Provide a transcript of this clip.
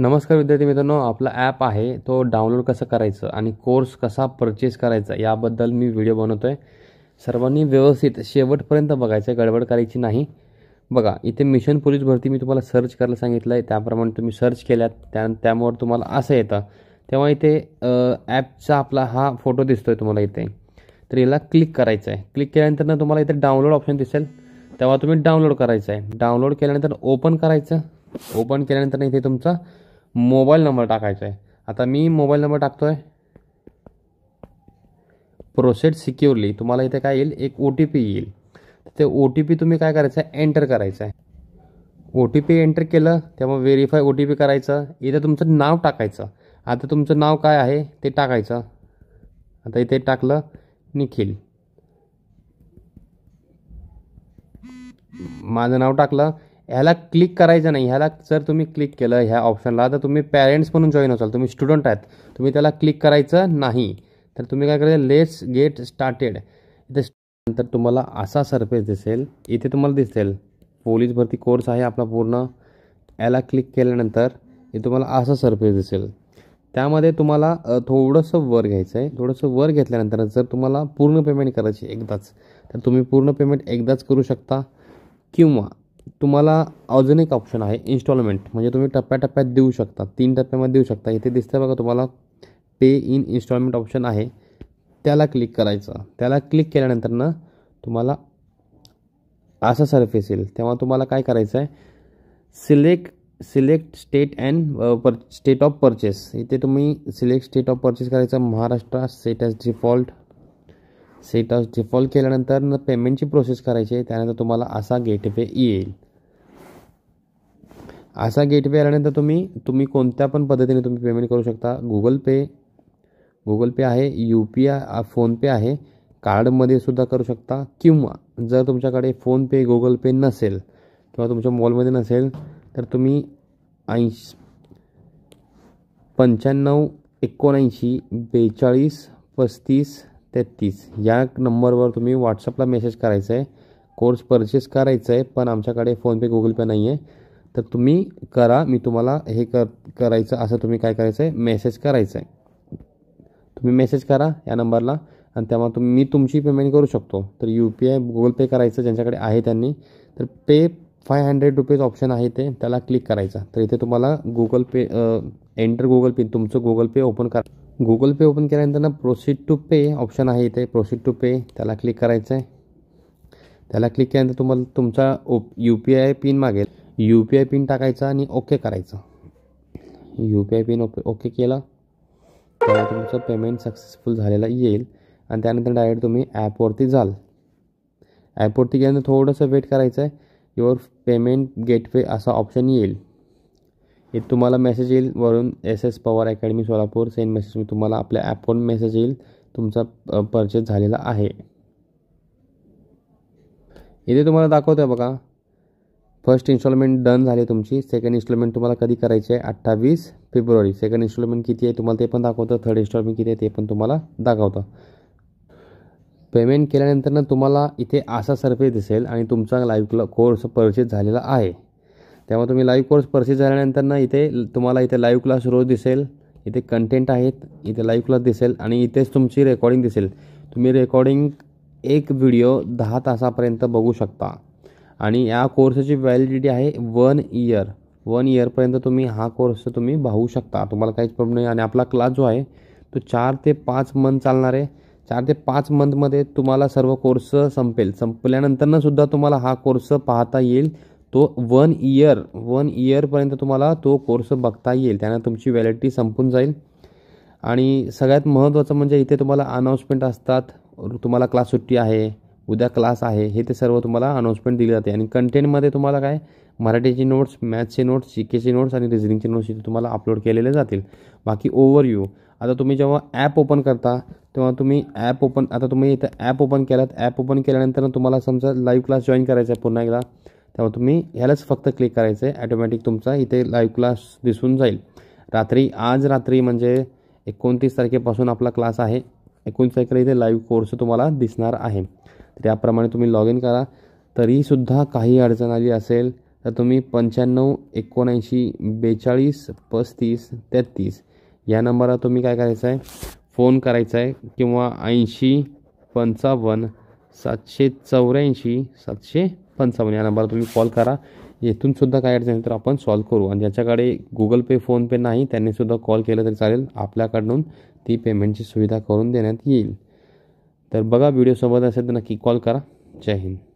नमस्कार विद्यार्थी मित्रांनो आपला ॲप आहे तो डाउनलोड कसं करायचं आणि कोर्स कसा परचेस करायचा याबद्दल मी व्हिडिओ बनवतो आहे सर्वांनी व्यवस्थित शेवटपर्यंत बघायचं आहे गडबड करायची नाही बघा इथे मिशन पोलीस भरती मी तुम्हाला सर्च करायला सांगितलं आहे त्याप्रमाणे तुम्ही सर्च केल्यात त्या त्यामुळे तुम्हाला असं येतं तेव्हा इथे ॲपचा आपला हा फोटो दिसतो आहे तुम्हाला इथे तर याला क्लिक करायचं आहे क्लिक केल्यानंतर तुम्हाला इथे डाउनलोड ऑप्शन दिसेल तेव्हा तुम्ही डाउनलोड करायचं आहे डाउनलोड केल्यानंतर ओपन करायचं ओपन केल्यानंतर इथे तुमचा मोबाईल नंबर टाकायचा आहे आता मी मोबाईल नंबर टाकतो आहे प्रोसेड सिक्युरली तुम्हाला इथे काय येईल एक ओ टी पी येईल ते ओ टी पी तुम्ही काय करायचं आहे एंटर करायचं आहे ओ टी पी एंटर केलं तेव्हा व्हेरीफाय ओ टी पी करायचं इथे तुमचं नाव टाकायचं आता तुमचं नाव काय आहे ते टाकायचं आता इथे टाकलं निखिल माझं नाव टाकलं ह्याला क्लिक करायचं नाही ह्याला जर तुम्ही क्लिक केलं ह्या ऑप्शनला तर तुम्ही पॅरेंट्स म्हणून जॉईन असाल तुम्ही स्टुडंट आहात तुम्ही त्याला क्लिक करायचं नाही तर तुम्ही काय करायचं लेट्स गेट स्टार्टेड इथे नंतर तुम्हाला असा सरफेस दिसेल इथे तुम्हाला दिसेल पोलीस भरती कोर्स आहे आपला पूर्ण याला क्लिक केल्यानंतर हे तुम्हाला असा सरफेस दिसेल त्यामध्ये तुम्हाला थोडंसं वर घ्यायचं आहे थोडंसं वर घेतल्यानंतर जर तुम्हाला पूर्ण पेमेंट करायची एकदाच तर तुम्ही पूर्ण पेमेंट एकदाच करू शकता किंवा तुम्हाला अजून एक ऑप्शन आहे इन्स्टॉलमेंट म्हणजे तुम्ही टप्प्याटप्प्यात देऊ शकता तीन टप्प्यामध्ये देऊ शकता इथे दिसतं बघा तुम्हाला पे इन इन्स्टॉलमेंट ऑप्शन आहे त्याला क्लिक करायचं त्याला क्लिक केल्यानंतर ना तुम्हाला असा सर्फेस येईल तेव्हा तुम्हाला काय करायचं आहे select select state and per state of purchase इथे तुम्ही सिलेक्ट स्टेट ऑफ परचेस करायचं Maharashtra set as default set of default केल्यानंतर पेमेंटची प्रोसेस करायची आहे त्यानंतर तुम्हाला असा गेटवे येईल असा गेटवे आल्यानंतर तुम्ही तुम्ही कोणत्या पण पद्धतीने तुम्ही पेमेंट करू शकता गुगल पे गुगल पे आहे यू पी आय फोनपे आहे कार्डमध्ये सुद्धा करू शकता किंवा जर तुमच्याकडे फोनपे गुगल पे नसेल किंवा तुमच्या मॉलमध्ये नसेल तर तुम्ही ऐंशी पंच्याण्णव एकोणऐंशी बेचाळीस पस्तीस तेहत्तीस या नंबरवर तुम्ही व्हॉट्सअपला मेसेज करायचा आहे कोर्स परचेस करायचा आहे पण आमच्याकडे फोनपे गुगल पे नाही आहे तर तुम्ही करा मी तुम्हाला हे कर करायचं असं तुम्ही काय करायचं आहे मेसेज करायचं आहे तुम्ही मेसेज करा या नंबरला आणि त्यामुळे तुम्ही मी तुमची पेमेंट करू शकतो तर U P I Google pay करायचं ज्यांच्याकडे आहे त्यांनी तर pay five hundred rupees option आहे ते त्याला क्लिक करायचा तर इथे तुम्हाला Google pay enter Google pay तुमचं गुगल पे ओपन करा गुगल पे ओपन केल्यानंतर ना प्रोसीड टू पे ऑप्शन आहे इथे प्रोसीड टू पे त्याला क्लिक करायचं आहे त्याला क्लिक केल्यानंतर तुम्हाला तुमचा ओ यू पी आय पिन मागेल यू पी आय पिन टाकायचा आणि ओके करायचं U P I pin okay okay केला तर तुमचं पेमेंट सक्सेसफुल झालेला येईल आणि त्यानंतर डायरेक्ट तुम्ही ॲपवरती जाल ॲपवरती गेल्यानंतर थोडंसं वेट करायचं आहे युअर पेमेंट गेटवे असा ऑप्शन येईल हे तुम्हाला मेसेज येईल वरून S S Pawar academy Solapur send message मी तुम्हाला आपल्या ॲपवरून मेसेज येईल तुमचा परचेस झालेला आहे इथे तुम्हाला दाखवतो आहे बघा फर्स्ट इन्स्टॉलमेंट डन झाली तुमची सेकंड इन्स्टॉलमेंट तुम्हाला कधी करायची आहे अठ्ठावीस फेब्रुवारी सेकंड इन्स्टॉलमेंट किती आहे तुम्हाला ते पण दाखवतं थर्ड इन्स्टॉलमेंट किती आहे ते पण तुम्हाला दाखवतं पेमेंट केल्यानंतरनं तुम्हाला इथे असा सर्फेस दिसेल आणि तुमचा लाईव्ह क्ल कोर्स परचेस झालेला आहे त्यामुळे तुम्ही लाईव्ह कोर्स परचेस झाल्यानंतर ना इथे तुम्हाला इथे लाईव्ह क्लास रोज दिसेल इथे कंटेंट आहेत इथे लाईव्ह क्लास दिसेल आणि इथेच तुमची रेकॉर्डिंग दिसेल तुम्ही रेकॉर्डिंग एक व्हिडिओ दहा तासापर्यंत बघू शकता आणि या कोर्सची व्हॅलिडिटी आहे वन इयर वन इयरपर्यंत तुम्ही हा कोर्स तुम्ही पाहू शकता तुम्हाला काहीच प्रॉब्लेम नाही आणि आपला क्लास जो आहे तो चार ते पाच मंथ चालणार आहे चार ते पाच मंथमध्ये तुम्हाला सर्व कोर्स संपेल संपल्यानंतरनं सुद्धा तुम्हाला हा कोर्स पाहता येईल तो वन इयर वन इयरपर्यंत तुम्हाला तो कोर्स बघता येईल त्यानं तुमची व्हॅलिडिटी संपून जाईल आणि सगळ्यात महत्त्वाचं म्हणजे इथे तुम्हाला अनाऊन्समेंट असतात तुम्हाला क्लास सुट्टी आहे उद्या क्लास आहे हे ते सर्व तुम्हाला अनाऊन्समेंट दिली जाते आणि कंटेंटमध्ये तुम्हाला काय मराठीचे नोट्स मॅथ्सचे नोट्स सी केचे नोट्स आणि रिझनिंगचे नोट्स इथे तुम्हाला अपलोड केलेले जातील बाकी यू आता तुम्ही जेव्हा ॲप ओपन करता तेव्हा तुम्ही ॲप ओपन आता तुम्ही इथं ॲप ओपन केलात ॲप ओपन केल्यानंतर तुम्हाला समजा लाईव्ह क्लास जॉईन करायचा आहे पुन्हा एकदा त्यामुळे तुम्ही ह्यालाच फक्त क्लिक करायचं आहे ॲटोमॅटिक तुमचा इथे लाईव्ह क्लास दिसून जाईल रात्री आज रात्री म्हणजे एकोणतीस तारखेपासून आपला क्लास आहे एकोणतीस तारखेला इथे लाईव्ह कोर्स तुम्हाला दिसणार आहे तर याप्रमाणे तुम्ही लॉग इन करा तरीसुद्धा काही अडचण आली असेल तर तुम्ही पंच्याण्णव एकोणऐंशी बेचाळीस पस्तीस तेहत्तीस या नंबरला तुम्ही काय करायचं आहे फोन करायचा आहे किंवा ऐंशी पंचावन्न सातशे चौऱ्याऐंशी सातशे पंचावन्न या नंबर तुम्ही कॉल करा येथूनसुद्धा काय अडचण तर आपण सॉल्व करू आणि ज्याच्याकडे गुगल पे फोनपे नाही त्यांनीसुद्धा कॉल केला तरी चालेल आपल्याकडून ती पेमेंटची सुविधा करून देण्यात येईल तर बघा व्हिडिओसोबत असेल तर नक्की कॉल करा जय हिंद